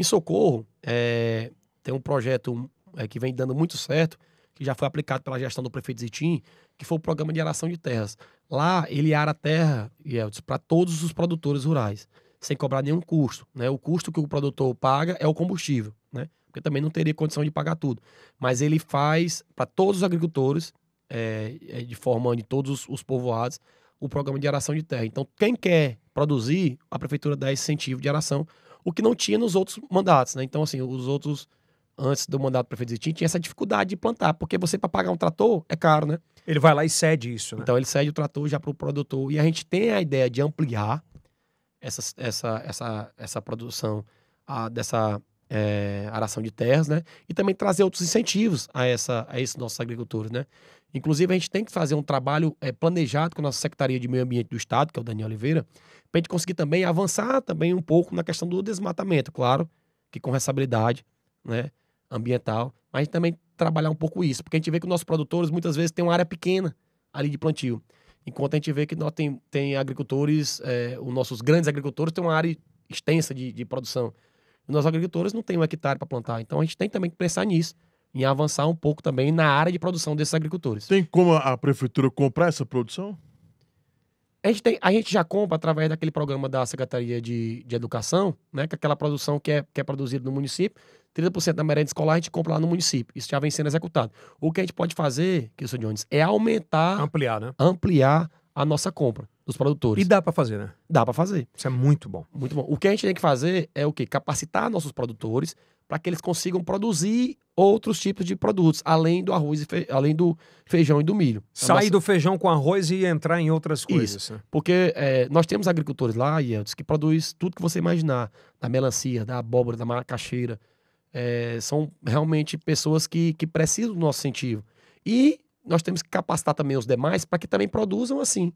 Em Socorro, é, tem um projeto é, que vem dando muito certo, que já foi aplicado pela gestão do prefeito Zitim, que foi o programa de aração de terras. Lá, ele ara terra, é para todos os produtores rurais, sem cobrar nenhum custo. Né? O custo que o produtor paga é o combustível, né? porque também não teria condição de pagar tudo. Mas ele faz para todos os agricultores, é, é, de forma de todos os povoados, o programa de aração de terra. Então, quem quer produzir, a prefeitura dá esse incentivo de aração o que não tinha nos outros mandatos, né? Então, assim, os outros, antes do mandato do prefeito Zitinho tinha essa dificuldade de plantar, porque você, para pagar um trator, é caro, né? Ele vai lá e cede isso, né? Então, ele cede o trator já para o produtor. E a gente tem a ideia de ampliar essa, essa, essa, essa produção a, ah, dessa é, aração de terras, né? E também trazer outros incentivos a, essa, a esses nossos agricultores, né? Inclusive, a gente tem que fazer um trabalho é, planejado com a nossa Secretaria de Meio Ambiente do Estado, que é o Daniel Oliveira, para a gente conseguir também avançar também um pouco na questão do desmatamento, claro, que com responsabilidade né, ambiental, mas também trabalhar um pouco isso, porque a gente vê que os nossos produtores muitas vezes têm uma área pequena ali de plantio, enquanto a gente vê que nós tem, tem agricultores, é, os nossos grandes agricultores têm uma área extensa de, de produção nós agricultores não tem um hectare para plantar. Então a gente tem também que pensar nisso, em avançar um pouco também na área de produção desses agricultores. Tem como a prefeitura comprar essa produção? A gente, tem, a gente já compra através daquele programa da Secretaria de, de Educação, né? Que é aquela produção que é, que é produzida no município, 30% da merenda escolar a gente compra lá no município. Isso já vem sendo executado. O que a gente pode fazer, Kilson Jones, é aumentar. Ampliar, né? Ampliar a nossa compra dos produtores. E dá para fazer, né? Dá para fazer. Isso é muito bom. Muito bom. O que a gente tem que fazer é o quê? Capacitar nossos produtores para que eles consigam produzir outros tipos de produtos, além do arroz fe... além do feijão e do milho. É Sair do feijão com arroz e entrar em outras coisas. Isso. Né? Porque é, nós temos agricultores lá, Yeltsin, que produz tudo que você imaginar, da melancia, da abóbora, da macaxeira. É, são realmente pessoas que, que precisam do nosso incentivo. E nós temos que capacitar também os demais para que também produzam assim.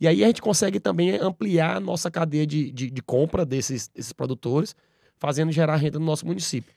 E aí a gente consegue também ampliar a nossa cadeia de, de, de compra desses, desses produtores, fazendo gerar renda no nosso município.